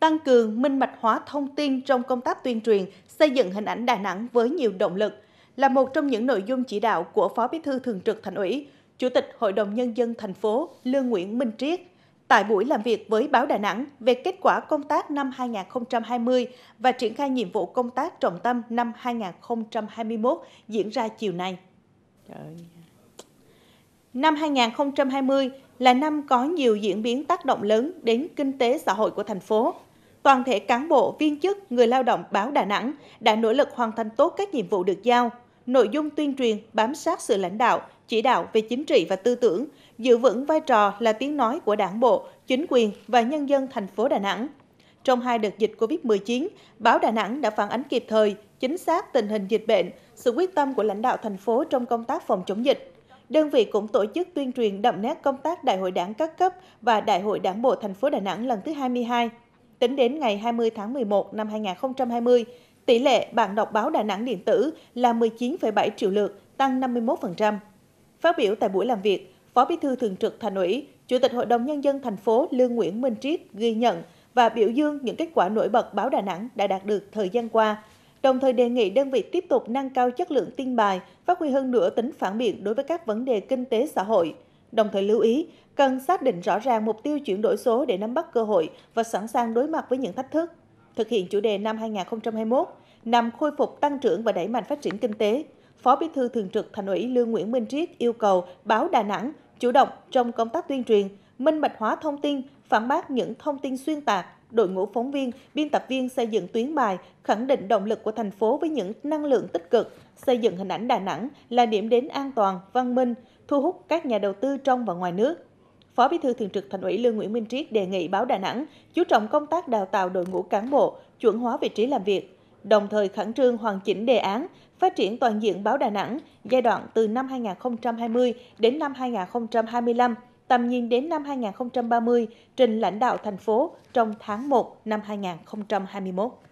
tăng cường minh bạch hóa thông tin trong công tác tuyên truyền, xây dựng hình ảnh Đà Nẵng với nhiều động lực là một trong những nội dung chỉ đạo của Phó Bí thư Thường trực Thành ủy, Chủ tịch Hội đồng Nhân dân thành phố Lương Nguyễn Minh Triết tại buổi làm việc với báo Đà Nẵng về kết quả công tác năm 2020 và triển khai nhiệm vụ công tác trọng tâm năm 2021 diễn ra chiều nay. Năm 2020 là năm có nhiều diễn biến tác động lớn đến kinh tế xã hội của thành phố toàn thể cán bộ, viên chức, người lao động báo Đà Nẵng đã nỗ lực hoàn thành tốt các nhiệm vụ được giao, nội dung tuyên truyền bám sát sự lãnh đạo, chỉ đạo về chính trị và tư tưởng, giữ vững vai trò là tiếng nói của đảng bộ, chính quyền và nhân dân thành phố Đà Nẵng. Trong hai đợt dịch COVID-19, báo Đà Nẵng đã phản ánh kịp thời, chính xác tình hình dịch bệnh, sự quyết tâm của lãnh đạo thành phố trong công tác phòng chống dịch. Đơn vị cũng tổ chức tuyên truyền đậm nét công tác Đại hội đảng các cấp và Đại hội đảng bộ thành phố Đà Nẵng lần thứ 22. Tính đến ngày 20 tháng 11 năm 2020, tỷ lệ bạn đọc báo Đà Nẵng điện tử là 19,7 triệu lượt, tăng 51%. Phát biểu tại buổi làm việc, Phó Bí thư Thường trực Thành ủy, Chủ tịch Hội đồng Nhân dân thành phố Lương Nguyễn Minh Triết ghi nhận và biểu dương những kết quả nổi bật báo Đà Nẵng đã đạt được thời gian qua, đồng thời đề nghị đơn vị tiếp tục nâng cao chất lượng tin bài, phát huy hơn nữa tính phản biện đối với các vấn đề kinh tế xã hội – Đồng thời lưu ý, cần xác định rõ ràng mục tiêu chuyển đổi số để nắm bắt cơ hội và sẵn sàng đối mặt với những thách thức. Thực hiện chủ đề năm 2021, nằm khôi phục tăng trưởng và đẩy mạnh phát triển kinh tế, Phó Bí thư Thường trực Thành ủy Lương Nguyễn Minh Triết yêu cầu báo Đà Nẵng chủ động trong công tác tuyên truyền, minh bạch hóa thông tin, phản bác những thông tin xuyên tạc, đội ngũ phóng viên, biên tập viên xây dựng tuyến bài, khẳng định động lực của thành phố với những năng lượng tích cực, xây dựng hình ảnh Đà Nẵng là điểm đến an toàn, văn minh, thu hút các nhà đầu tư trong và ngoài nước. Phó Bí thư Thường trực Thành ủy Lương Nguyễn Minh Triết đề nghị báo Đà Nẵng chú trọng công tác đào tạo đội ngũ cán bộ, chuẩn hóa vị trí làm việc, đồng thời khẩn trương hoàn chỉnh đề án phát triển toàn diện báo Đà Nẵng giai đoạn từ năm 2020 đến năm 2025 tầm nhìn đến năm 2030 trình lãnh đạo thành phố trong tháng 1 năm 2021.